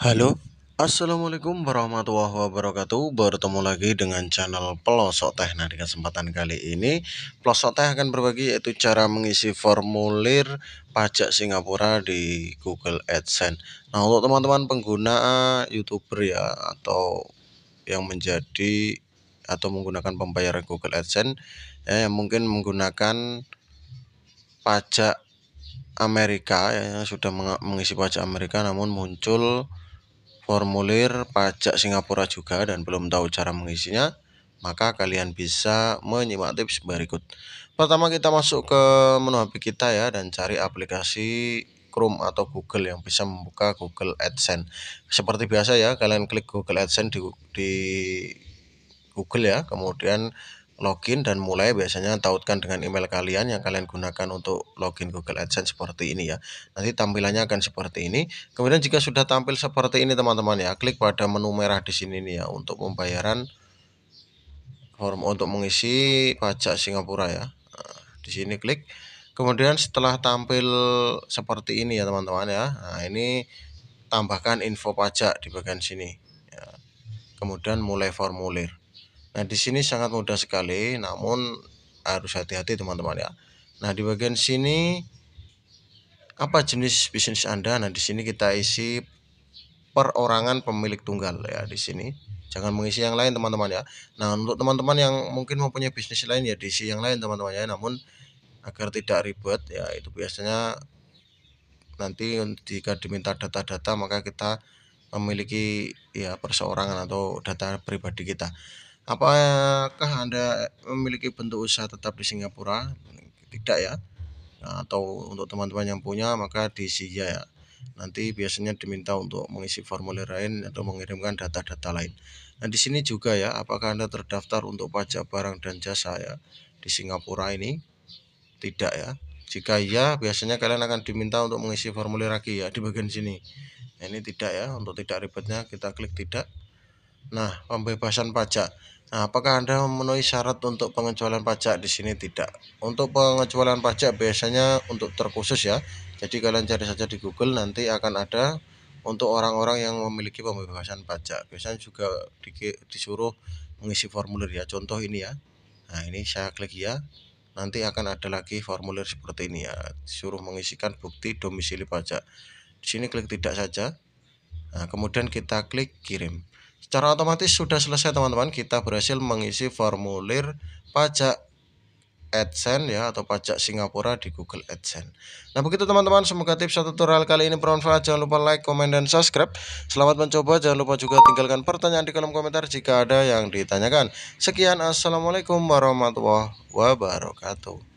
Halo, Assalamualaikum warahmatullahi wabarakatuh Bertemu lagi dengan channel Pelosok Teh Nah di kesempatan kali ini Pelosok Teh akan berbagi yaitu cara mengisi formulir pajak Singapura di Google AdSense Nah untuk teman-teman pengguna eh, youtuber ya Atau yang menjadi atau menggunakan pembayaran Google AdSense ya, Yang mungkin menggunakan pajak Amerika ya, yang sudah mengisi pajak Amerika namun muncul formulir pajak Singapura juga dan belum tahu cara mengisinya, maka kalian bisa menyimak tips berikut. Pertama kita masuk ke menu HP kita ya dan cari aplikasi Chrome atau Google yang bisa membuka Google AdSense. Seperti biasa ya, kalian klik Google AdSense di, di Google ya, kemudian login dan mulai biasanya tautkan dengan email kalian yang kalian gunakan untuk login Google AdSense seperti ini ya nanti tampilannya akan seperti ini kemudian jika sudah tampil seperti ini teman-teman ya klik pada menu merah di sini nih ya untuk pembayaran form untuk mengisi pajak Singapura ya nah, di sini klik kemudian setelah tampil seperti ini ya teman-teman ya nah ini tambahkan info pajak di bagian sini ya. kemudian mulai formulir Nah, di sini sangat mudah sekali, namun harus hati-hati teman-teman ya. Nah, di bagian sini apa jenis bisnis Anda? Nah, di sini kita isi perorangan pemilik tunggal ya di sini. Jangan mengisi yang lain teman-teman ya. Nah, untuk teman-teman yang mungkin mempunyai bisnis lain ya diisi yang lain teman-teman ya. Namun agar tidak ribet ya itu biasanya nanti jika diminta data-data maka kita memiliki ya perseorangan atau data pribadi kita. Apakah Anda memiliki bentuk usaha tetap di Singapura? Tidak ya. atau untuk teman-teman yang punya maka di diisi ya. Nanti biasanya diminta untuk mengisi formulir lain atau mengirimkan data-data lain. Nah, di sini juga ya, apakah Anda terdaftar untuk pajak barang dan jasa ya di Singapura ini? Tidak ya. Jika iya, biasanya kalian akan diminta untuk mengisi formulir lagi ya di bagian sini. Nah, ini tidak ya, untuk tidak ribetnya kita klik tidak. Nah, pembebasan pajak. Nah, apakah Anda memenuhi syarat untuk pengecualian pajak di sini? Tidak. Untuk pengecualian pajak biasanya untuk terkhusus ya. Jadi kalian cari saja di Google nanti akan ada untuk orang-orang yang memiliki pembebasan pajak. Biasanya juga di, disuruh mengisi formulir ya. Contoh ini ya. Nah, ini saya klik ya. Nanti akan ada lagi formulir seperti ini ya. Disuruh mengisikan bukti domisili pajak. Di sini klik tidak saja. Nah, kemudian kita klik kirim. Secara otomatis sudah selesai teman-teman, kita berhasil mengisi formulir pajak AdSense ya atau pajak Singapura di Google AdSense. Nah, begitu teman-teman, semoga tips atau tutorial kali ini bermanfaat. Jangan lupa like, komen dan subscribe. Selamat mencoba, jangan lupa juga tinggalkan pertanyaan di kolom komentar jika ada yang ditanyakan. Sekian, Assalamualaikum warahmatullahi wabarakatuh.